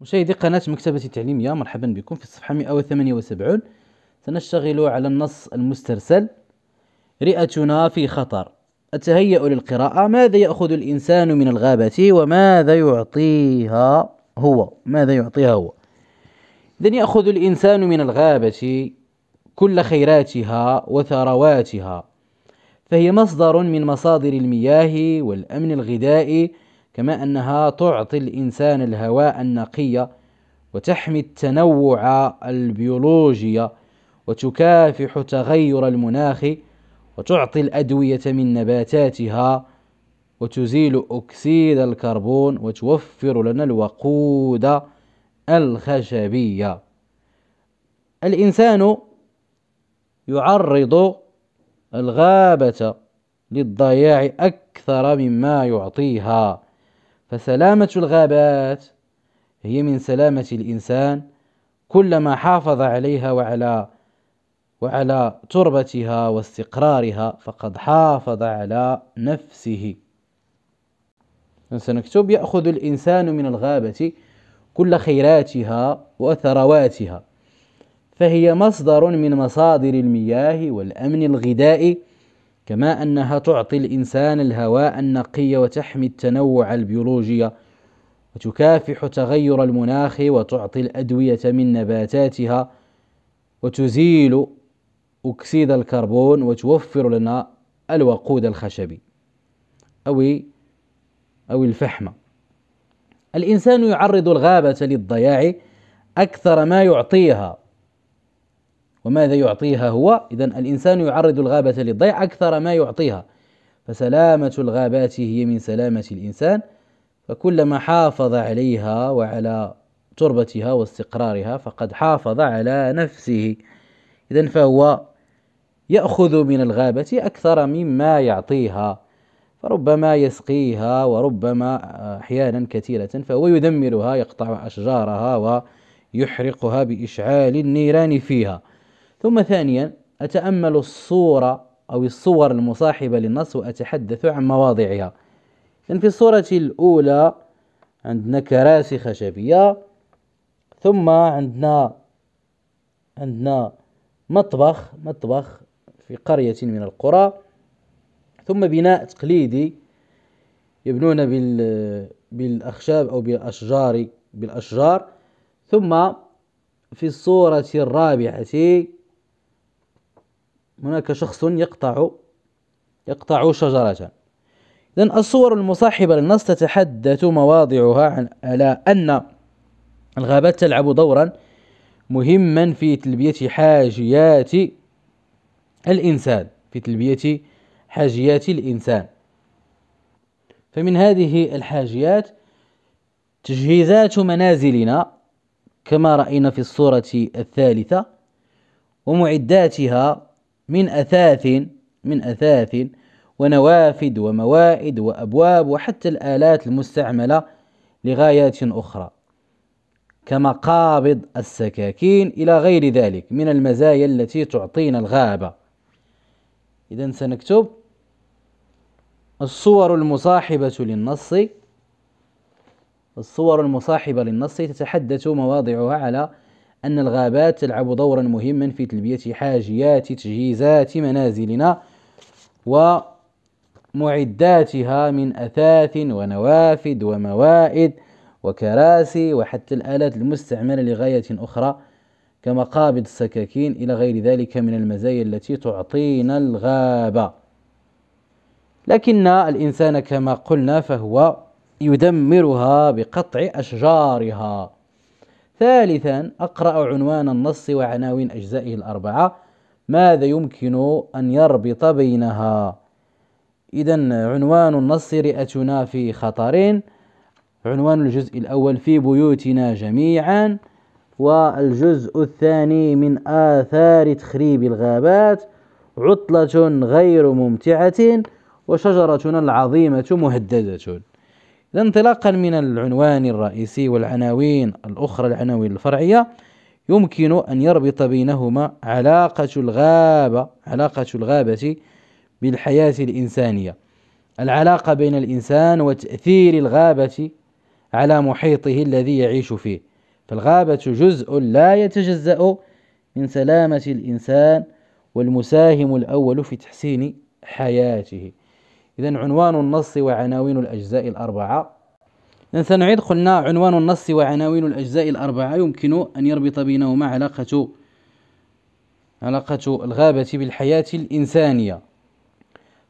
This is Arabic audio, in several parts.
مشاهدي قناة مكتبة التعليمية مرحبا بكم في الصفحة 178 سنشتغل على النص المسترسل رئتنا في خطر أتهيأ للقراءة ماذا يأخذ الإنسان من الغابة وماذا يعطيها هو ماذا يعطيها هو إذن يأخذ الإنسان من الغابة كل خيراتها وثرواتها فهي مصدر من مصادر المياه والأمن الغذائي كما أنها تعطي الإنسان الهواء النقي وتحمي التنوع البيولوجي وتكافح تغير المناخ وتعطي الأدوية من نباتاتها وتزيل أكسيد الكربون وتوفر لنا الوقود الخشبية الإنسان يعرض الغابة للضياع أكثر مما يعطيها فسلامة الغابات هي من سلامة الإنسان كلما حافظ عليها وعلى وعلى تربتها واستقرارها فقد حافظ على نفسه سنكتب يأخذ الإنسان من الغابة كل خيراتها وثرواتها فهي مصدر من مصادر المياه والأمن الغذائي كما أنها تعطي الإنسان الهواء النقي وتحمي التنوع البيولوجي وتكافح تغير المناخ وتعطي الأدوية من نباتاتها وتزيل أكسيد الكربون وتوفر لنا الوقود الخشبي أو أو الفحم الإنسان يعرض الغابة للضياع أكثر ما يعطيها وماذا يعطيها هو إذا الإنسان يعرض الغابة للضيع أكثر ما يعطيها فسلامة الغابات هي من سلامة الإنسان فكلما حافظ عليها وعلى تربتها واستقرارها فقد حافظ على نفسه إذا فهو يأخذ من الغابة أكثر مما يعطيها فربما يسقيها وربما آه، أحيانا كثيرة فهو يدمرها يقطع أشجارها ويحرقها بإشعال النيران فيها ثم ثانيا أتأمل الصورة أو الصور المصاحبة للنص وأتحدث عن مواضعها إن في الصورة الأولى عندنا كراسي خشبية ثم عندنا عندنا مطبخ مطبخ في قرية من القرى ثم بناء تقليدي يبنون بال بالأخشاب أو بالأشجار بالأشجار ثم في الصورة الرابعة هناك شخص يقطع يقطع شجرة إذا الصور المصاحبة للنص تتحدث مواضعها عن على أن الغابات تلعب دورا مهما في تلبية حاجيات الإنسان في تلبية حاجيات الإنسان فمن هذه الحاجيات تجهيزات منازلنا كما رأينا في الصورة الثالثة ومعداتها من أثاث من أثاث ونوافذ وموائد وأبواب وحتى الآلات المستعملة لغايات أخرى كمقابض السكاكين إلى غير ذلك من المزايا التي تعطينا الغابة إذا سنكتب الصور المصاحبة للنص الصور المصاحبة للنص تتحدث مواضعها على أن الغابات تلعب دورا مهما في تلبية حاجيات تجهيزات منازلنا ومعداتها من أثاث ونوافذ وموائد وكراسي وحتى الآلات المستعملة لغاية أخرى كمقابض السكاكين إلى غير ذلك من المزايا التي تعطينا الغابة لكن الإنسان كما قلنا فهو يدمرها بقطع أشجارها ثالثا أقرأ عنوان النص وعناوين أجزائه الأربعة ماذا يمكن أن يربط بينها إذا عنوان النص رئتنا في خطر عنوان الجزء الأول في بيوتنا جميعا والجزء الثاني من آثار تخريب الغابات عطلة غير ممتعة وشجرتنا العظيمة مهددة إذا انطلاقا من العنوان الرئيسي والعناوين الأخرى العناوين الفرعية يمكن أن يربط بينهما علاقة الغابة علاقة الغابة بالحياة الإنسانية العلاقة بين الإنسان وتأثير الغابة على محيطه الذي يعيش فيه فالغابة جزء لا يتجزأ من سلامة الإنسان والمساهم الأول في تحسين حياته إذا عنوان النص وعناوين الأجزاء الأربعة إذا سنعيد قلنا عنوان النص وعناوين الأجزاء الأربعة يمكن أن يربط بينهما علاقة علاقة الغابة بالحياة الإنسانية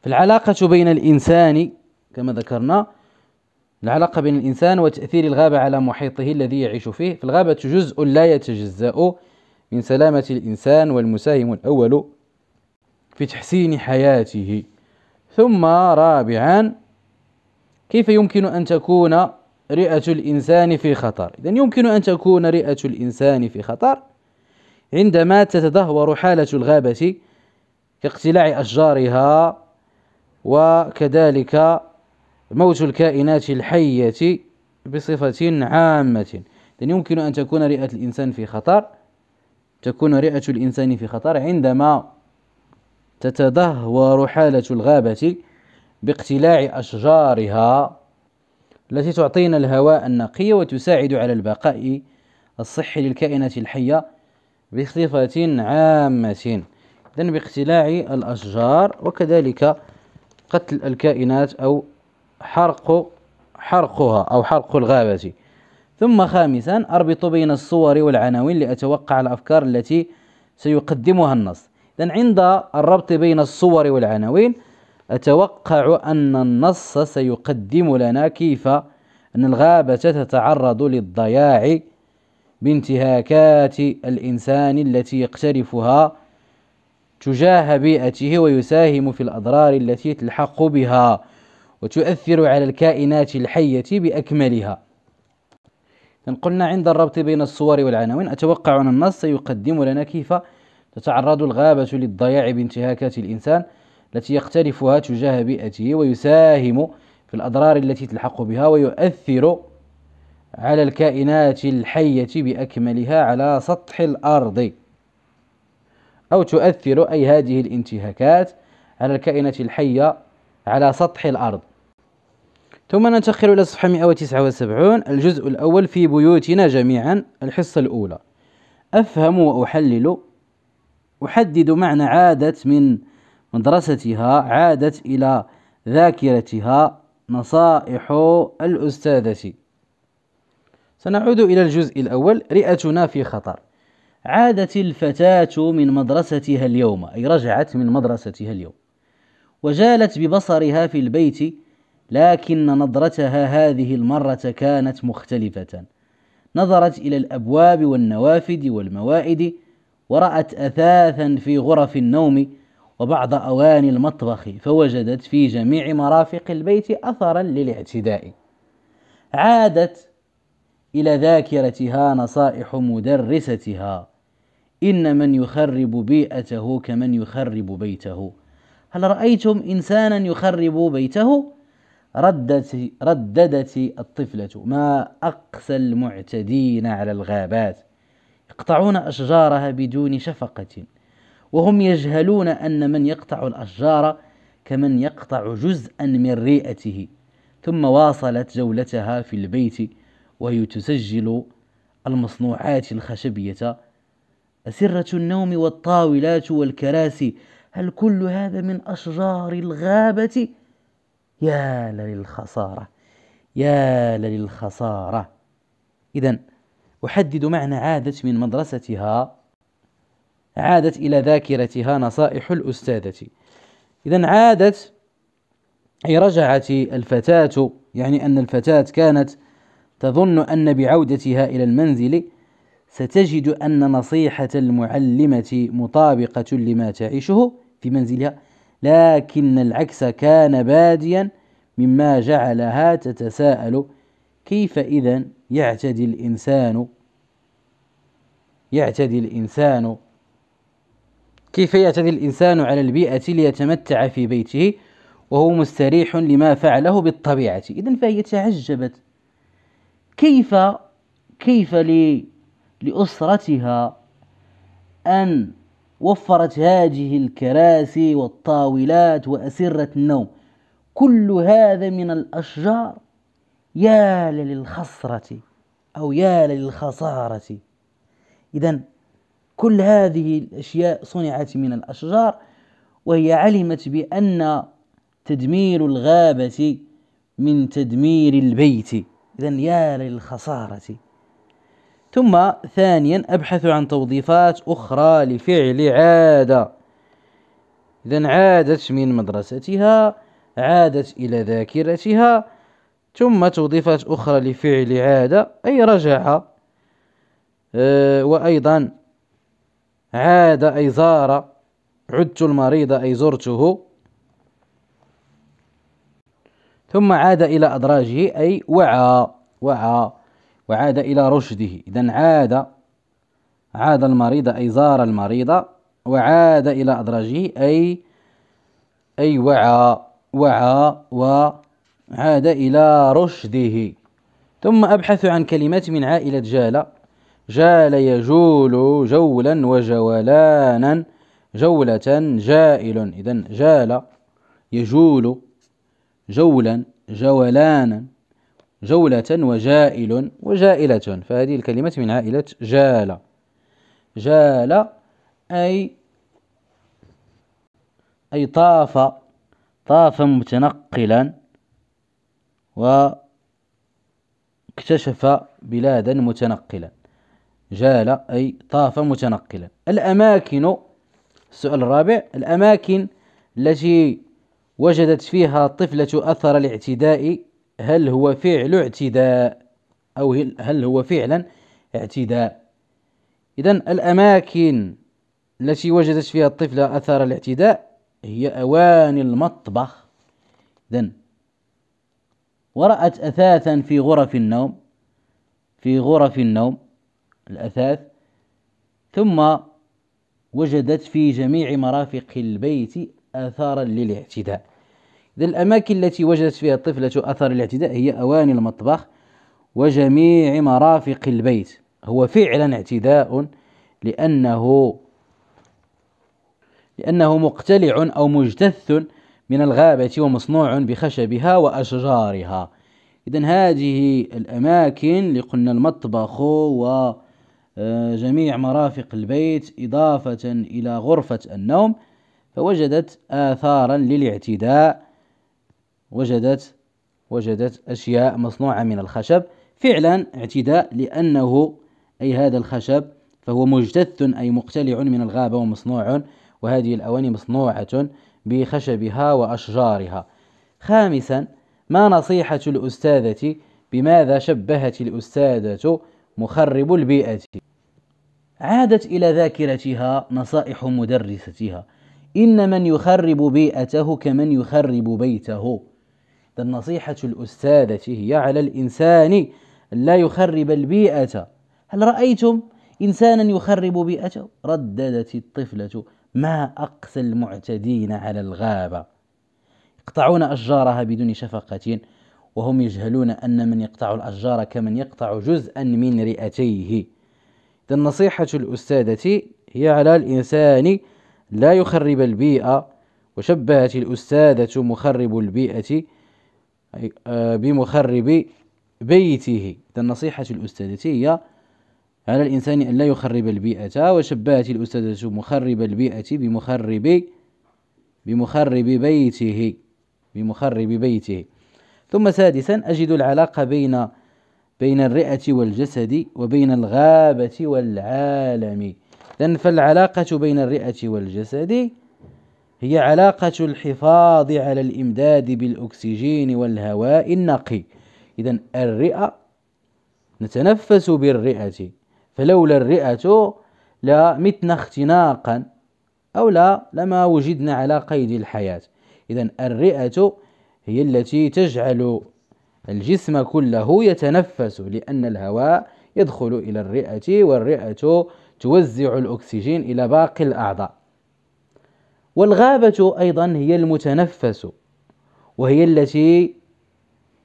فالعلاقة بين الإنسان كما ذكرنا العلاقة بين الإنسان وتأثير الغابة على محيطه الذي يعيش فيه فالغابة جزء لا يتجزأ من سلامة الإنسان والمساهم الأول في تحسين حياته ثم رابعا كيف يمكن أن تكون رئة الإنسان في خطر إذن يمكن أن تكون رئة الإنسان في خطر عندما تتدهور حالة الغابة كاقتلاع أشجارها وكذلك موت الكائنات الحية بصفة عامة إذن يمكن أن تكون رئة الإنسان في خطر تكون رئة الإنسان في خطر عندما تتدهور حالة الغابة باقتلاع أشجارها التي تعطينا الهواء النقي وتساعد على البقاء الصحي للكائنات الحية بصفة عامة إذا باقتلاع الأشجار وكذلك قتل الكائنات أو حرق حرقها أو حرق الغابة ثم خامسا أربط بين الصور والعناوين لأتوقع الأفكار التي سيقدمها النص إذن عند الربط بين الصور والعناوين أتوقع أن النص سيقدم لنا كيف أن الغابة تتعرض للضياع بانتهاكات الإنسان التي يقترفها تجاه بيئته ويساهم في الأضرار التي تلحق بها وتؤثر على الكائنات الحية بأكملها قلنا عند الربط بين الصور والعناوين أتوقع أن النص سيقدم لنا كيف تتعرض الغابة للضياع بانتهاكات الإنسان التي يقترفها تجاه بيئته ويساهم في الأضرار التي تلحق بها ويؤثر على الكائنات الحية بأكملها على سطح الأرض أو تؤثر أي هذه الانتهاكات على الكائنات الحية على سطح الأرض ثم ننتقل إلى صفحة 179 الجزء الأول في بيوتنا جميعا الحصة الأولى أفهم وأحلل أحدد معنى عادت من مدرستها عادت إلى ذاكرتها نصائح الأستاذة سنعود إلى الجزء الأول رئتنا في خطر عادت الفتاة من مدرستها اليوم أي رجعت من مدرستها اليوم وجالت ببصرها في البيت لكن نظرتها هذه المرة كانت مختلفة نظرت إلى الأبواب والنوافذ والموائد ورأت أثاثا في غرف النوم وبعض أواني المطبخ فوجدت في جميع مرافق البيت أثرا للاعتداء عادت إلى ذاكرتها نصائح مدرستها إن من يخرب بيئته كمن يخرب بيته هل رأيتم إنسانا يخرب بيته؟ ردت رددت الطفلة ما أقسى المعتدين على الغابات يقطعون أشجارها بدون شفقة وهم يجهلون أن من يقطع الأشجار كمن يقطع جزءا من رئته ثم واصلت جولتها في البيت وهي تسجل المصنوعات الخشبية أسرة النوم والطاولات والكراسي هل كل هذا من أشجار الغابة؟ يا للخسارة يا للخسارة إذا أحدد معنى عادت من مدرستها عادت إلى ذاكرتها نصائح الأستاذة إذا عادت أي رجعت الفتاة يعني أن الفتاة كانت تظن أن بعودتها إلى المنزل ستجد أن نصيحة المعلمة مطابقة لما تعيشه في منزلها لكن العكس كان باديا مما جعلها تتساءل كيف إذا يعتدي الإنسان يعتدي الإنسان كيف يعتدي الإنسان على البيئة ليتمتع في بيته وهو مستريح لما فعله بالطبيعة إذا فهي تعجبت كيف كيف لي لأسرتها أن وفرت هذه الكراسي والطاولات وأسرة النوم كل هذا من الأشجار يا للخسرة أو يا للخسارة إذا كل هذه الأشياء صنعت من الأشجار وهي علمت بأن تدمير الغابة من تدمير البيت إذا يا للخسارة ثم ثانيا أبحث عن توظيفات أخرى لفعل عادة إذا عادت من مدرستها عادت إلى ذاكرتها ثم تضيفات أخرى لفعل عاد أي رجع آه، وأيضا عاد أي زار عدت المريض أي زرته ثم عاد إلى أدراجه أي وعى وعى وعاد إلى رشده إذا عاد عاد المريض أي زار المريض وعاد إلى أدراجه أي أي وعى وعى و عاد إلى رشده ثم أبحث عن كلمات من عائلة جال جال يجول جولا وجولانا جولة جائل إذا جال يجول جولا جولانا جولة وجائل وجائلة فهذه الكلمة من عائلة جال جال أي أي طاف طاف متنقلا واكتشف بلادا متنقلا جال أي طاف متنقلا الأماكن السؤال الرابع الأماكن التي وجدت فيها الطفلة أثر الاعتداء هل هو فعل اعتداء أو هل هو فعلا اعتداء إذا الأماكن التي وجدت فيها الطفلة أثر الاعتداء هي أواني المطبخ إذا ورأت أثاثا في غرف النوم في غرف النوم الأثاث ثم وجدت في جميع مرافق البيت آثارا للاعتداء إذا الأماكن التي وجدت فيها الطفلة أثر الاعتداء هي أواني المطبخ وجميع مرافق البيت هو فعلا اعتداء لأنه لأنه مقتلع أو مجتث من الغابة ومصنوع بخشبها وأشجارها إذا هذه الأماكن اللي قلنا المطبخ وجميع آه، مرافق البيت إضافة إلى غرفة النوم فوجدت آثارا للاعتداء وجدت وجدت أشياء مصنوعة من الخشب فعلا اعتداء لأنه أي هذا الخشب فهو مجتث أي مقتلع من الغابة ومصنوع وهذه الأواني مصنوعة بخشبها وأشجارها خامسا ما نصيحة الأستاذة بماذا شبهت الأستاذة مخرب البيئة عادت إلى ذاكرتها نصائح مدرستها إن من يخرب بيئته كمن يخرب بيته النصيحة الأستاذة هي على الإنسان لا يخرب البيئة هل رأيتم إنسانا يخرب بيئته رددت الطفلة ما أقسى المعتدين على الغابة يقطعون أشجارها بدون شفقة وهم يجهلون أن من يقطع الأشجار كمن يقطع جزءا من رئتيه إذا النصيحة الأستاذة هي على الإنسان لا يخرب البيئة وشبهت الأستاذة مخرب البيئة آه، بمخرب بيته إذا النصيحة الأستاذة هي على الإنسان أن لا يخرب البيئة وشبهت الأستاذة مخرب البيئة بمخرب بمخرب بيته بمخرب بيته ثم سادسا أجد العلاقة بين بين الرئة والجسد وبين الغابة والعالم لأن فالعلاقة بين الرئة والجسد هي علاقة الحفاظ على الإمداد بالأكسجين والهواء النقي إذا الرئة نتنفس بالرئة فلولا الرئة لمتنا اختناقا أو لا لما وجدنا على قيد الحياة إذا الرئة هي التي تجعل الجسم كله يتنفس لأن الهواء يدخل إلى الرئة والرئة توزع الأكسجين إلى باقي الأعضاء والغابة أيضا هي المتنفس وهي التي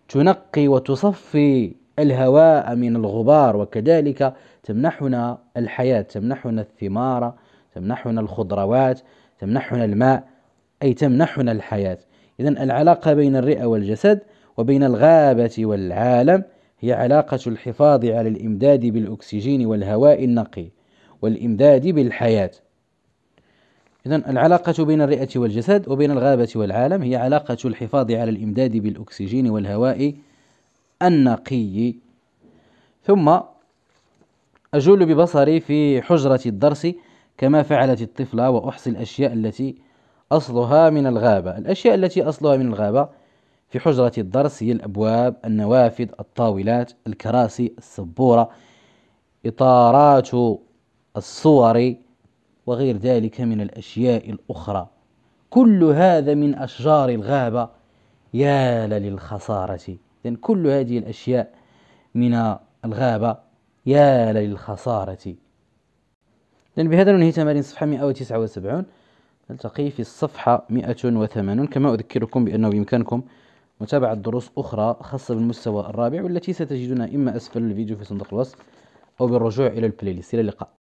تنقي وتصفي الهواء من الغبار وكذلك تمنحنا الحياة تمنحنا الثمار تمنحنا الخضروات تمنحنا الماء أي تمنحنا الحياة إذا العلاقة بين الرئة والجسد وبين الغابة والعالم هي علاقة الحفاظ على الإمداد بالأكسجين والهواء النقي والإمداد بالحياة إذا العلاقة بين الرئة والجسد وبين الغابة والعالم هي علاقة الحفاظ على الإمداد بالأكسجين والهواء النقي ثم أجول ببصري في حجرة الدرس كما فعلت الطفلة وأحصي الأشياء التي أصلها من الغابة الأشياء التي أصلها من الغابة في حجرة الدرس هي الأبواب النوافذ الطاولات الكراسي السبورة إطارات الصور وغير ذلك من الأشياء الأخرى كل هذا من أشجار الغابة يا للخسارة إذن كل هذه الأشياء من الغابة يا للخسارة لأن بهذا ننهي تمارين صفحة 179 نلتقي في الصفحة 180 كما أذكركم بأنه بإمكانكم متابعة دروس أخرى خاصة بالمستوى الرابع والتي ستجدونها إما أسفل الفيديو في صندوق الوصف أو بالرجوع إلى البلاي ليست إلى اللقاء